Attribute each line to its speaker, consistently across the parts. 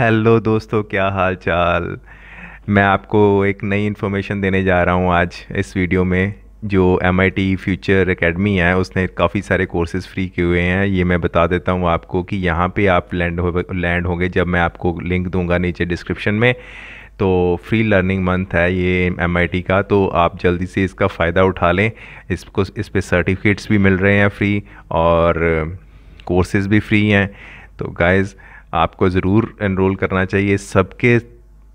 Speaker 1: hello दोस्तों क्या हाल चाल मैं आपको एक नई इन्फॉर्मेशन देने जा रहा हूँ आज इस वीडियो में जो एम फ्यूचर एकेडमी है उसने काफ़ी सारे कोर्सेज़ फ्री किए हुए हैं ये मैं बता देता हूँ आपको कि यहाँ पे आप लैंड हो लैंड होंगे जब मैं आपको लिंक दूंगा नीचे डिस्क्रिप्शन में तो फ्री लर्निंग मंथ है ये एम का तो आप जल्दी से इसका फ़ायदा उठा लें इसको इस पर सर्टिफिकेट्स भी मिल रहे हैं फ्री और कोर्सेज़ भी फ्री हैं तो गाइज़ आपको ज़रूर एनरोल करना चाहिए सबके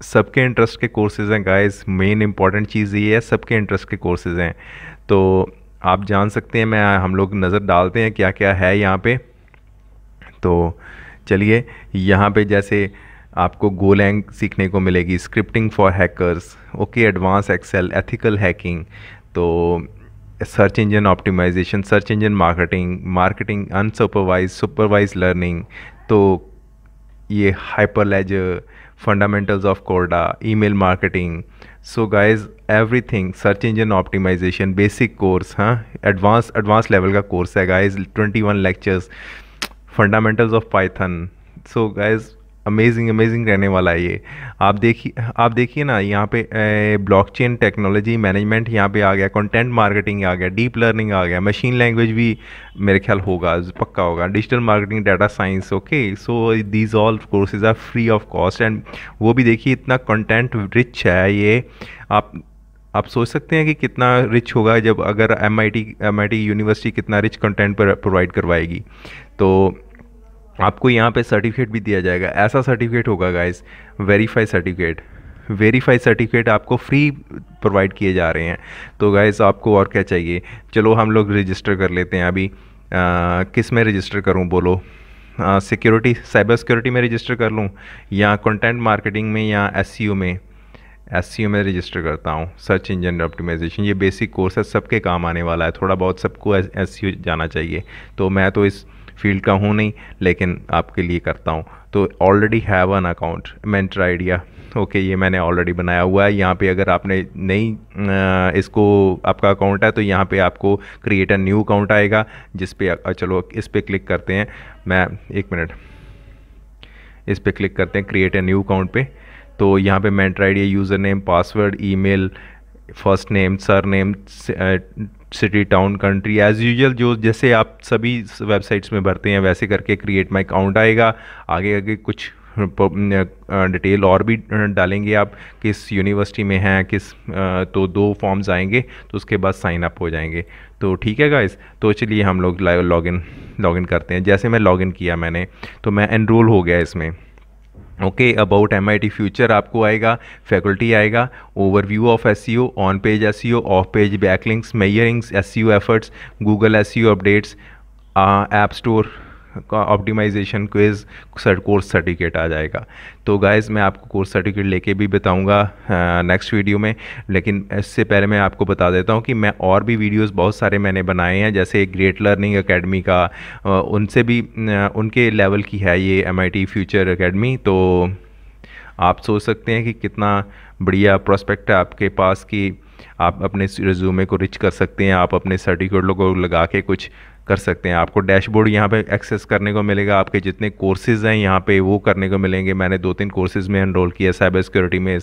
Speaker 1: सबके इंटरेस्ट के कोर्सेज़ हैं गाइस मेन इंपॉर्टेंट चीज़ ये है सबके इंटरेस्ट के कोर्सेज़ हैं तो आप जान सकते हैं मैं हम लोग नज़र डालते हैं क्या क्या है यहाँ पे तो चलिए यहाँ पे जैसे आपको गोलैंग सीखने को मिलेगी scripting for hackers okay advance Excel ethical hacking तो search engine optimisation search engine marketing marketing unsupervised supervised learning तो ये Hyperledger fundamentals of Corda email marketing so guys everything search engine optimisation basic course हाँ advance advance level का course है guys twenty one lectures fundamentals of Python so guys amazing amazing रहने वाला है ये आप देखिए आप देखिए ना यहाँ पे ब्लॉकचेन टेक्नोलॉजी मैनेजमेंट यहाँ पे आ गया कंटेंट मार्केटिंग आ गया डीप लर्निंग आ गया मशीन लैंग्वेज भी मेरे ख्याल होगा पक्का होगा digital marketing data science okay so these all courses are free of cost and वो भी देखिए इतना कंटेंट रिच है ये आप आप सोच सकते हैं कि कितना रिच होगा जब अगर एम आई टी यूनिवर्सिटी कितना रिच कंटेंट पर प्रोवाइड करवाएगी तो आपको यहाँ पे सर्टिफिकेट भी दिया जाएगा ऐसा सर्टिफिकेट होगा guys verify certificate verify certificate आपको फ्री प्रोवाइड किए जा रहे हैं तो गाइस आपको और क्या चाहिए चलो हम लोग रजिस्टर कर लेते हैं अभी आ, किस में रजिस्टर करूँ बोलो सिक्योरिटी साइबर सिक्योरिटी में रजिस्टर कर लूँ या कंटेंट मार्केटिंग में या एस e में एस e में रजिस्टर करता हूँ सर्च इंजन ऑप्टिमाइजेशन ये बेसिक कोर्स है सबके काम आने वाला है थोड़ा बहुत सबको एस e जाना चाहिए तो मैं तो इस फील्ड का हूँ नहीं लेकिन आपके लिए करता हूँ तो already have an account mentor idea okay ये मैंने ऑलरेडी बनाया हुआ है यहाँ पे अगर आपने नई इसको आपका अकाउंट है तो यहाँ पे आपको क्रिएट अ न्यू अकाउंट आएगा जिस पे चलो इस पर क्लिक करते हैं मैं एक मिनट इस पर क्लिक करते हैं क्रिएट ए न्यू अकाउंट पे तो यहाँ पे mentor idea user name password email first name surname city town country as usual जो जैसे आप सभी वेबसाइट्स में भरते हैं वैसे करके क्रिएट माई अकाउंट आएगा आगे आगे कुछ डिटेल और भी डालेंगे आप किस यूनिवर्सिटी में हैं किस तो दो फॉर्म्स आएंगे तो उसके बाद साइन अप हो जाएंगे तो ठीक है गाइस तो चलिए हम लोग लॉगिन लॉगिन करते हैं जैसे मैं लॉगिन किया मैंने तो मैं एनरोल हो गया इसमें okay about M I T future आपको आएगा फैकल्टी आएगा overview of S E O on page S E O off page backlinks measuring S E O efforts Google S E O updates app store optimisation quiz sir course certificate आ जाएगा तो guys मैं आपको course certificate लेके भी बताऊंगा next video में लेकिन इससे पहले मैं आपको बता देता हूँ कि मैं और भी वीडियोस बहुत सारे मैंने बनाए हैं जैसे ग्रेट लर्निंग अकेडमी का उनसे भी उनके लेवल की है ये एम फ्यूचर अकेडमी तो आप सोच सकते हैं कि कितना बढ़िया प्रोस्पेक्ट है आपके पास कि आप अपने रिज्यूमे को रिच कर सकते हैं आप अपने सर्टिफिकेट को लगा के कुछ कर सकते हैं आपको डैशबोर्ड यहाँ पे एक्सेस करने को मिलेगा आपके जितने कोर्सेज़ हैं यहाँ पे वो करने को मिलेंगे मैंने दो तीन कोर्सेज़ में एनरोल किया साइबर सिक्योरिटी में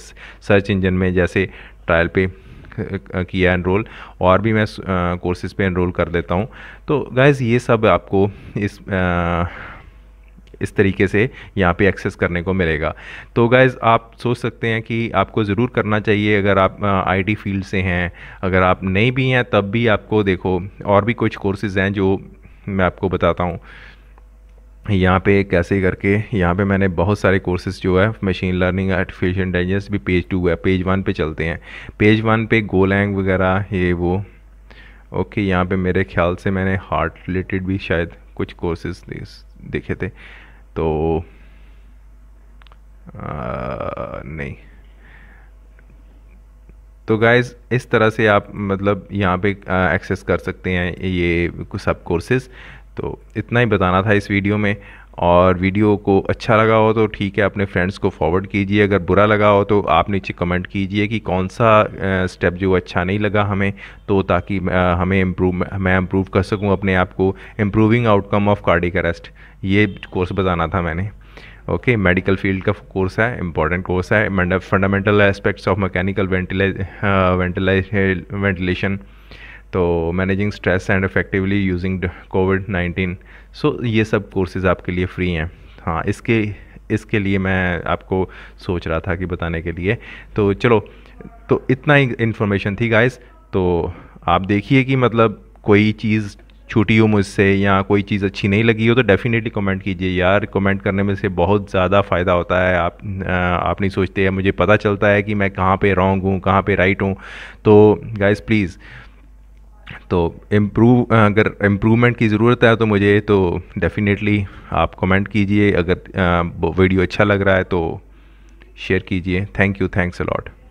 Speaker 1: सर्च इंजन में जैसे ट्रायल पे किया एनरोल और भी मैं कोर्सेज़ पे एनरोल कर देता हूँ तो गाइज़ ये सब आपको इस आ, इस तरीके से यहाँ पे एक्सेस करने को मिलेगा तो गाइज़ आप सोच सकते हैं कि आपको ज़रूर करना चाहिए अगर आप आईटी फील्ड से हैं अगर आप नहीं भी हैं तब भी आपको देखो और भी कुछ कोर्सेज़ हैं जो मैं आपको बताता हूँ यहाँ पे कैसे करके यहाँ पे मैंने बहुत सारे कोर्सेज जो है मशीन लर्निंग आर्टिफिशियल इंटेलिजेंस भी पेज टू है पेज वन पे चलते हैं पेज वन पे गोलैंग वगैरह ये वो ओके यहाँ पे मेरे ख्याल से मैंने हार्ट रिलेटेड भी शायद कुछ कोर्सेज देखे थे तो आ, नहीं तो गाइज इस तरह से आप मतलब यहाँ पे एक्सेस कर सकते हैं ये कुछ सब कोर्सेज़ तो इतना ही बताना था इस वीडियो में और वीडियो को अच्छा लगा हो तो ठीक है अपने फ्रेंड्स को फॉरवर्ड कीजिए अगर बुरा लगा हो तो आप नीचे कमेंट कीजिए कि कौन सा स्टेप जो अच्छा नहीं लगा हमें तो ताकि हमें इम्प्रूव मैं इम्प्रूव कर सकूं अपने आप को improving outcome of cardiac arrest ये कोर्स बताना था मैंने ओके मेडिकल फील्ड का कोर्स है इंपॉर्टेंट कोर्स है फंडामेंटल एस्पेक्ट्स ऑफ मैकेनिकल वेंटिले वेंटिलेशन तो managing stress and effectively using COVID nineteen so ये सब कोर्सेज़ आपके लिए फ्री हैं हाँ इसके इसके लिए मैं आपको सोच रहा था कि बताने के लिए तो चलो तो इतना ही इन्फॉर्मेशन थी गाइस तो आप देखिए कि मतलब कोई चीज़ छूटी हो मुझसे या कोई चीज़ अच्छी नहीं लगी हो तो डेफ़िनेटली कमेंट कीजिए यार कमेंट करने में से बहुत ज़्यादा फ़ायदा होता है आप आप नहीं सोचते हैं मुझे पता चलता है कि मैं कहाँ पे रॉन्ग हूँ कहाँ पे राइट हूँ तो गाइस प्लीज़ तो इम्प्रूव अगर इम्प्रूवमेंट की ज़रूरत है तो मुझे तो डेफ़िनेटली आप कमेंट कीजिए अगर वीडियो अच्छा लग रहा है तो शेयर कीजिए थैंक यू थैंक्स अलॉट